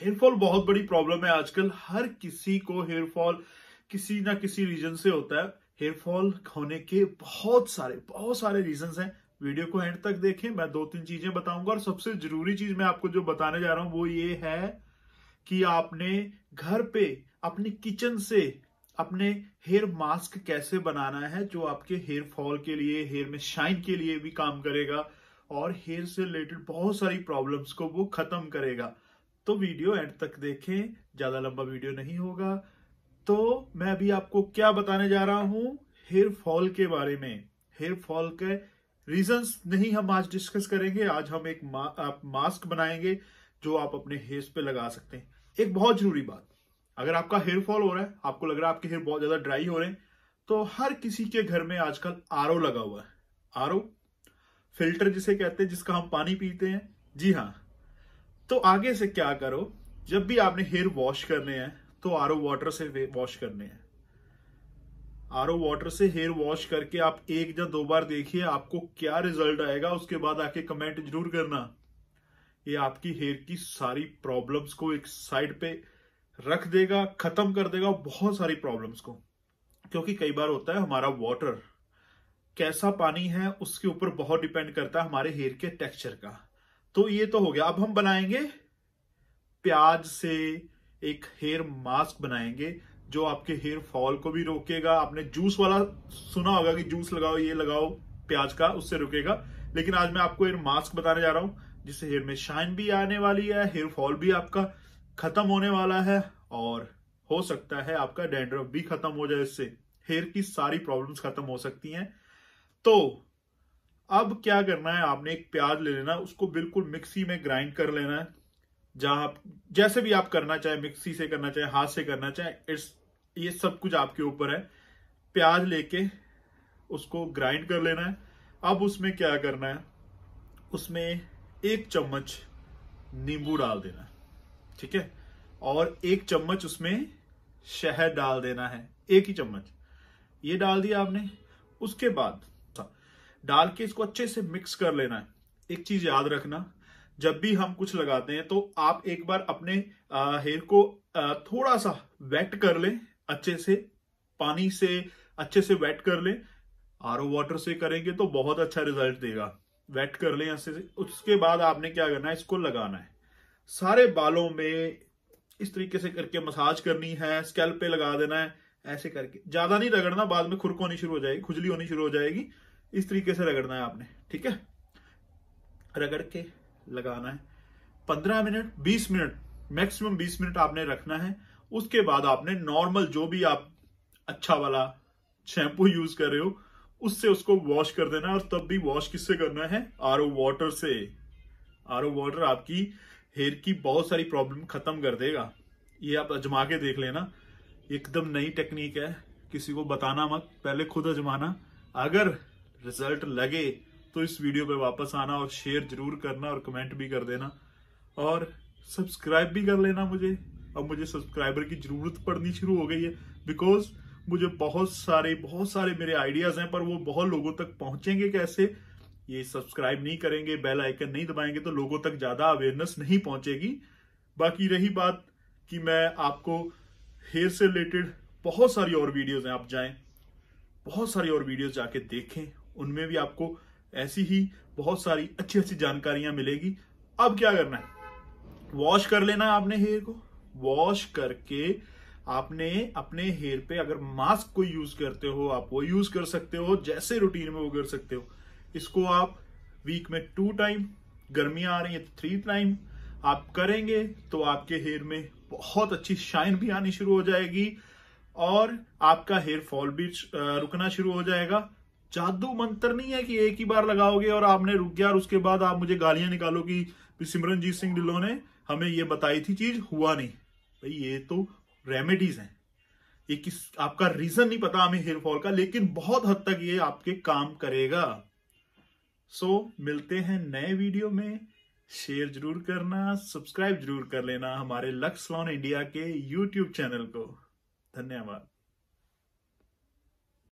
hair fall बहुत बड़ी problem है आजकल हर किसी को हेयरफॉल किसी ना किसी रीजन से होता है हेयरफॉल होने के बहुत सारे बहुत सारे रीजन हैं वीडियो को एंड तक देखें मैं दो तीन चीजें बताऊंगा और सबसे जरूरी चीज मैं आपको जो बताने जा रहा हूं वो ये है कि आपने घर पे अपने किचन से अपने हेयर मास्क कैसे बनाना है जो आपके हेयर फॉल के लिए हेयर में शाइन के लिए भी काम करेगा और हेयर से रिलेटेड बहुत सारी प्रॉब्लम्स को वो खत्म करेगा तो वीडियो एंड तक देखें ज्यादा लंबा वीडियो नहीं होगा तो मैं अभी आपको क्या बताने जा रहा हूं हेयर फॉल के बारे में हेयर फॉल के रीजंस नहीं हम आज डिस्कस करेंगे आज हम एक मा, आप मास्क बनाएंगे जो आप अपने हेयर पे लगा सकते हैं एक बहुत जरूरी बात अगर आपका हेयर फॉल हो रहा है आपको लग रहा है आपके हेयर बहुत ज्यादा ड्राई हो रहे हैं तो हर किसी के घर में आजकल आर लगा हुआ है आर फिल्टर जिसे कहते हैं जिसका हम पानी पीते हैं जी हाँ तो आगे से क्या करो जब भी आपने हेयर वॉश करने हैं तो आर वाटर से वॉश करने हैं आर वाटर से हेयर वॉश करके आप एक या दो बार देखिए आपको क्या रिजल्ट आएगा उसके बाद आके कमेंट जरूर करना ये आपकी हेयर की सारी प्रॉब्लम्स को एक साइड पे रख देगा खत्म कर देगा बहुत सारी प्रॉब्लम्स को क्योंकि कई बार होता है हमारा वाटर कैसा पानी है उसके ऊपर बहुत डिपेंड करता है हमारे हेयर के टेक्सचर का तो ये तो हो गया अब हम बनाएंगे प्याज से एक हेयर मास्क बनाएंगे जो आपके हेयर फॉल को भी रोकेगा आपने जूस वाला सुना होगा कि जूस लगाओ ये लगाओ प्याज का उससे रुकेगा लेकिन आज मैं आपको हेयर मास्क बताने जा रहा हूं जिससे हेयर में शाइन भी आने वाली है हेयर फॉल भी आपका खत्म होने वाला है और हो सकता है आपका डेंड्रफ भी खत्म हो जाए इससे हेयर की सारी प्रॉब्लम्स खत्म हो सकती हैं तो अब क्या करना है आपने एक प्याज ले लेना उसको बिल्कुल मिक्सी में ग्राइंड कर लेना है जहां आप जैसे भी आप करना चाहे मिक्सी से करना चाहे हाथ से करना चाहे इट्स ये सब कुछ आपके ऊपर है प्याज लेके उसको ग्राइंड कर लेना है अब उसमें क्या करना है उसमें एक चम्मच नींबू डाल देना ठीक है और एक चम्मच उसमें शहद डाल देना है एक ही चम्मच ये डाल दिया आपने उसके बाद डाल के इसको अच्छे से मिक्स कर लेना है एक चीज याद रखना जब भी हम कुछ लगाते हैं तो आप एक बार अपने हेयर को थोड़ा सा वेट कर लें अच्छे से पानी से अच्छे से वेट कर लें आर वाटर से करेंगे तो बहुत अच्छा रिजल्ट देगा वेट कर लें अच्छे से उसके बाद आपने क्या करना है इसको लगाना है सारे बालों में इस तरीके से करके मसाज करनी है स्कैल्प पे लगा देना है ऐसे करके ज्यादा नहीं रगड़ना बाद में खुरक होनी शुरू हो जाएगी खुजली होनी शुरू हो जाएगी इस तरीके से रगड़ना है आपने ठीक है रगड़ के लगाना है पंद्रह मिनट बीस मिनट मैक्सिमम बीस मिनट आपने रखना है उसके बाद आपने नॉर्मल जो भी आप अच्छा वाला शैम्पू यूज कर रहे हो उससे उसको वॉश कर देना है और तब भी वॉश किससे करना है आर वाटर से आर वाटर आपकी हेयर की बहुत सारी प्रॉब्लम खत्म कर देगा ये आप अजमा के देख लेना एकदम नई टेक्निक है किसी को बताना मत पहले खुद अजमाना अगर रिजल्ट लगे तो इस वीडियो पे वापस आना और शेयर जरूर करना और कमेंट भी कर देना और सब्सक्राइब भी कर लेना मुझे अब मुझे सब्सक्राइबर की जरूरत पड़नी शुरू हो गई है बिकॉज मुझे बहुत सारे बहुत सारे मेरे आइडियाज हैं पर वो बहुत लोगों तक पहुंचेंगे कैसे ये सब्सक्राइब नहीं करेंगे बेल आइकन नहीं दबाएंगे तो लोगों तक ज्यादा अवेयरनेस नहीं पहुंचेगी बाकी रही बात कि मैं आपको हेयर से रिलेटेड बहुत सारी और वीडियोज हैं आप जाए बहुत सारी और वीडियोज जाके देखें उनमें भी आपको ऐसी ही बहुत सारी अच्छी अच्छी जानकारियां मिलेगी अब क्या करना है वॉश कर लेना आपने हेयर को वॉश करके आपने अपने हेयर पे अगर मास्क को यूज करते हो आप वो यूज कर सकते हो जैसे रूटीन में वो कर सकते हो इसको आप वीक में टू टाइम गर्मियां आ रही है तो थ्री टाइम आप करेंगे तो आपके हेयर में बहुत अच्छी शाइन भी आनी शुरू हो जाएगी और आपका हेयर फॉल भी रुकना शुरू हो जाएगा जादू मंत्र नहीं है कि एक ही बार लगाओगे और आपने रुक गया और उसके बाद आप मुझे गालियां निकालो कि सिमरनजीत सिंह ढिल्लो ने हमें ये बताई थी चीज हुआ नहीं भाई ये तो रेमेडीज हैं ये किस आपका रीजन नहीं पता हमें हेयर फॉल का लेकिन बहुत हद तक ये आपके काम करेगा सो so, मिलते हैं नए वीडियो में शेयर जरूर करना सब्सक्राइब जरूर कर लेना हमारे लक्स लॉन इंडिया के यूट्यूब चैनल को धन्यवाद